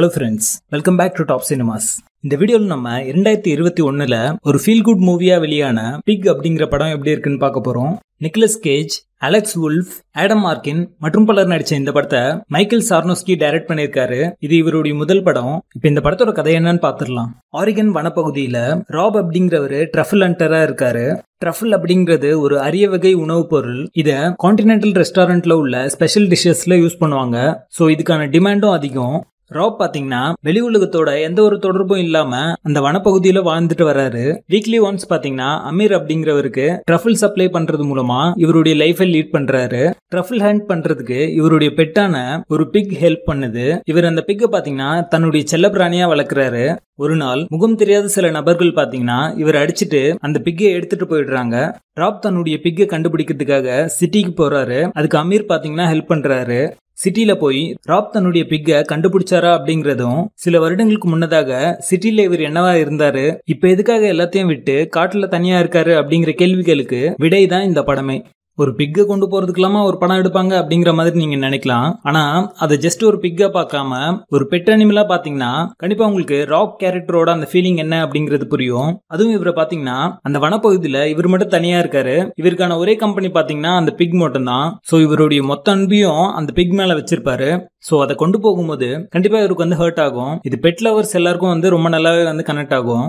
hello friends welcome back to top cinemas இந்த வீடியோவில் நம்ம இரண்டாயிரத்தி இருபத்தி ஒன்னுல ஒரு ஃபீல் குட் மூவியாக வெளியான பிக் அப்படிங்கிற படம் எப்படி இருக்குன்னு பார்க்க போகிறோம் Nicolas Cage Alex Wolff Adam மார்க்கின் மற்றும் பலர் நடித்த இந்த படத்தை மைக்கேல் சார்னோஸ்கி டைரக்ட் பண்ணியிருக்காரு இது இவருடைய முதல் படம் இப்போ இந்த படத்தோட கதை என்னன்னு பார்த்துடலாம் ஆரிகன் வனப்பகுதியில் ராப் அப்படிங்கிறவர் ட்ரஃபில் ஹண்டராக இருக்காரு ட்ரஃபில் அப்படிங்கிறது ஒரு அரிய வகை உணவுப் பொருள் இதை காண்டினென்டல் ரெஸ்டாரண்ட்ல உள்ள ஸ்பெஷல் டிஷ்ஷஸ்ல யூஸ் பண்ணுவாங்க ஸோ இதுக்கான டிமாண்டும் அதிகம் ராப் பாத்தீங்கன்னா வெளி உலகத்தோட எந்த ஒரு தொடர்பும் இல்லாம அந்த வனப்பகுதியில வாழ்ந்துட்டு வர்றாரு வீக்லி ஒன்ஸ் பாத்தீங்கன்னா அமீர் அப்படிங்கிறவருக்கு ட்ரஃபிள் சப்ளை பண்றது மூலமா இவருடைய லைஃபை லீட் பண்றாரு ட்ரஃபிள் ஹண்ட் பண்றதுக்கு இவருடைய பெட்டான ஒரு பிக் ஹெல்ப் பண்ணுது இவர் அந்த பிக்கை பாத்தீங்கன்னா தன்னுடைய செல்ல பிராணியா வளர்க்குறாரு ஒரு நாள் முகம் தெரியாத சில நபர்கள் பாத்தீங்கன்னா இவர் அடிச்சுட்டு அந்த பிக்கை எடுத்துட்டு போயிடுறாங்க ராப் தன்னுடைய பிக்கை கண்டுபிடிக்கிறதுக்காக சிட்டிக்கு போறாரு அதுக்கு அமீர் பாத்தீங்கன்னா ஹெல்ப் பண்றாரு சிட்டியில போய் ராப் தன்னுடைய பிக்கை கண்டுபிடிச்சாரா அப்படிங்கிறதும் சில வருடங்களுக்கு முன்னதாக சிட்டில இவர் என்னவா இருந்தாரு இப்ப எதுக்காக எல்லாத்தையும் விட்டு காட்டுல தனியா இருக்காரு அப்படிங்கிற கேள்விகளுக்கு விடை தான் இந்த படமே ஒரு பிக்கை கொண்டு போறதுக்கெல்லாமா ஒரு படம் எடுப்பாங்க அப்படிங்கிற மாதிரி நீங்க நினைக்கலாம் ஆனா அதை ஜஸ்ட் ஒரு பிக்கா பார்க்காம ஒரு பெட் அனிமலா பாத்தீங்கன்னா கண்டிப்பா உங்களுக்கு ராக் கேரக்டரோட அந்த ஃபீலிங் என்ன அப்படிங்கிறது புரியும் அதுவும் இவரை பாத்தீங்கன்னா அந்த வனப்பகுதியில இவர் மட்டும் தனியா இருக்காரு இவருக்கான ஒரே கம்பெனி பாத்தீங்கன்னா அந்த பிக் மட்டும் தான் சோ இவருடைய மொத்த அன்பையும் அந்த பிக் மேல வச்சிருப்பாரு ஸோ அதை கொண்டு போகும்போது கண்டிப்பாக இவருக்கு வந்து ஹர்ட் ஆகும் இது பெட் லவர்ஸ் எல்லாருக்கும் வந்து ரொம்ப நல்லாவே வந்து கனெக்ட் ஆகும்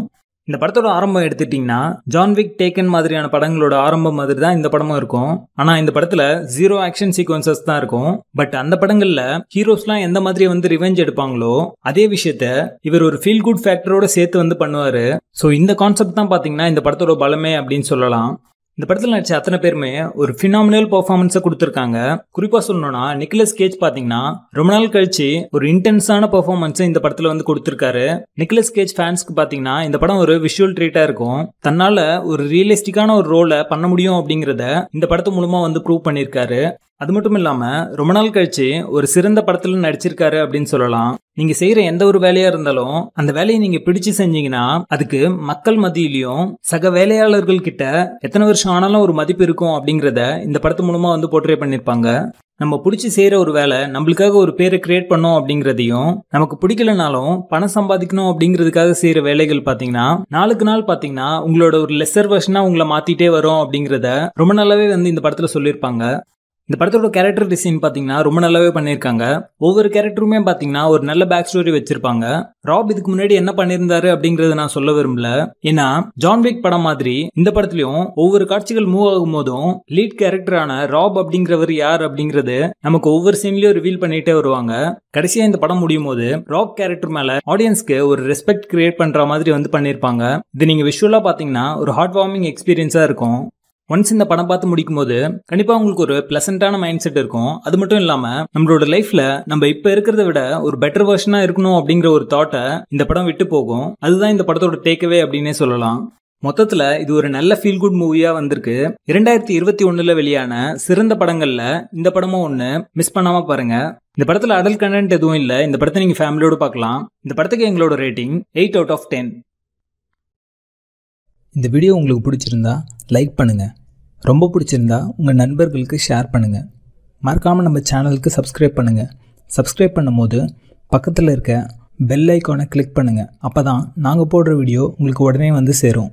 இந்த படத்தோட ஆரம்பம் எடுத்துட்டீங்கன்னா ஜான்விக் டேக்கன் மாதிரியான படங்களோட ஆரம்பம் மாதிரி தான் இந்த படமும் இருக்கும் ஆனால் இந்த படத்தில் ஜீரோ ஆக்ஷன் சீக்வன்சஸ் தான் இருக்கும் பட் அந்த படங்களில் ஹீரோஸ்லாம் எந்த மாதிரி வந்து ரிவெஞ்ச் எடுப்பாங்களோ அதே விஷயத்த இவர் ஒரு ஃபீல் குட் ஃபேக்டரோட சேர்த்து வந்து பண்ணுவார் ஸோ இந்த கான்செப்ட் தான் பார்த்தீங்கன்னா இந்த படத்தோட பலமே அப்படின்னு சொல்லலாம் இந்த படத்தில் நடிச்ச அத்தனை பேருமே ஒரு ஃபினாமினல் பர்ஃபார்மன்ஸை கொடுத்துருக்காங்க குறிப்பாக சொல்லணும்னா நிக்கலஸ் கேஜ் பார்த்தீங்கன்னா ரொம்ப நாள் கழிச்சு ஒரு இன்டென்ஸான பர்ஃபார்மன்ஸை இந்த படத்தில் வந்து கொடுத்துருக்காரு நிக்கலஸ் கேஜ் ஃபேன்ஸ்க்கு பார்த்தீங்கன்னா இந்த படம் ஒரு விஷுவல் ட்ரீட்டாக இருக்கும் தன்னால் ஒரு ரியலிஸ்டிக்கான ஒரு ரோலை பண்ண முடியும் அப்படிங்கிறத இந்த படத்து மூலமாக வந்து ப்ரூவ் பண்ணியிருக்காரு அது மட்டும் இல்லாமல் ரொம்ப நாள் கழிச்சு ஒரு சிறந்த படத்தில் நடிச்சிருக்காரு அப்படின்னு சொல்லலாம் நீங்கள் செய்கிற எந்த ஒரு வேலையாக இருந்தாலும் அந்த வேலையை நீங்கள் பிடிச்சு செஞ்சீங்கன்னா அதுக்கு மக்கள் மத்தியிலையும் சக வேலையாளர்கள் கிட்ட எத்தனை வருஷம் ஆனாலும் ஒரு மதிப்பு இருக்கும் அப்படிங்கிறத இந்த படத்து மூலமாக வந்து போர்ட்ரே பண்ணியிருப்பாங்க நம்ம பிடிச்சி செய்கிற ஒரு வேலை நம்மளுக்காக ஒரு பேரை கிரியேட் பண்ணோம் அப்படிங்கிறதையும் நமக்கு பிடிக்கலனாலும் பணம் சம்பாதிக்கணும் அப்படிங்கிறதுக்காக செய்கிற வேலைகள் பார்த்தீங்கன்னா நாளுக்கு நாள் பார்த்தீங்கன்னா உங்களோட ஒரு லெசர் வருஷனா உங்களை மாற்றிட்டே வரும் அப்படிங்கிறத ரொம்ப நல்லாவே வந்து இந்த படத்தில் சொல்லியிருப்பாங்க இந்த படத்தோட கேரக்டர் டிசைன் பார்த்தீங்கன்னா ரொம்ப நல்லாவே பண்ணியிருக்காங்க ஒவ்வொரு கேரக்டருமே பார்த்தீங்கன்னா ஒரு நல்ல பேக் ஸ்டோரி வச்சிருப்பாங்க ராப் இதுக்கு முன்னாடி என்ன பண்ணியிருந்தாரு அப்படிங்கறத நான் சொல்ல விரும்பல ஏன்னா ஜான் விக் படம் மாதிரி இந்த படத்துலயும் ஒவ்வொரு காட்சிகள் மூவ் ஆகும் போதும் லீட் கேரக்டரான ராப் அப்படிங்கிறவர் யார் அப்படிங்கிறது நமக்கு ஒவ்வொரு சீன்லயும் ரிவீல் பண்ணிட்டே வருவாங்க கடைசியா இந்த படம் முடியும் போது ராப் கேரக்டர் மேல ஆடியன்ஸ்க்கு ஒரு ரெஸ்பெக்ட் கிரியேட் பண்ற மாதிரி வந்து பண்ணியிருப்பாங்க இது நீங்க விஷுவலா பாத்தீங்கன்னா ஒரு ஹார்ட் வார்மிங் எக்ஸ்பீரியன்ஸா இருக்கும் ஒன்ஸ் இந்த படம் பார்த்து முடிக்கும் போது கண்டிப்பா உங்களுக்கு ஒரு பிளசண்டான மைண்ட் செட் இருக்கும் அது மட்டும் இல்லாம நம்மளோட லைஃப்ல நம்ம இப்ப இருக்கிறத விட ஒரு பெட்டர் வெர்ஷனா இருக்கணும் அப்படிங்கிற ஒரு தாட்டை இந்த படம் விட்டு போகும் அதுதான் இந்த படத்தோட டேக்அவே அப்படின்னே சொல்லலாம் மொத்தத்துல இது ஒரு நல்ல ஃபீல் குட் மூவியா வந்திருக்கு இரண்டாயிரத்தி இருபத்தி ஒண்ணுல வெளியான சிறந்த படங்கள்ல இந்த படமும் ஒண்ணு மிஸ் பண்ணாம பாருங்க இந்த படத்துல அடல் கண்டென்ட் எதுவும் இல்ல இந்த படத்தை நீங்க ஃபேமிலியோடு பார்க்கலாம் இந்த படத்துக்கு எங்களோட rating eight out of ten இந்த வீடியோ உங்களுக்கு பிடிச்சிருந்தா லைக் பண்ணுங்க ரொம்ப பிடிச்சிருந்தா உங்கள் நண்பர்களுக்கு ஷேர் பண்ணுங்கள் மறக்காமல் நம்ம சேனலுக்கு சப்ஸ்கிரைப் பண்ணுங்கள் சப்ஸ்கிரைப் பண்ணும்போது பக்கத்தில் இருக்க பெல் ஐக்கானை கிளிக் பண்ணுங்கள் அப்போ தான் நாங்கள் போடுற வீடியோ உங்களுக்கு உடனே வந்து சேரும்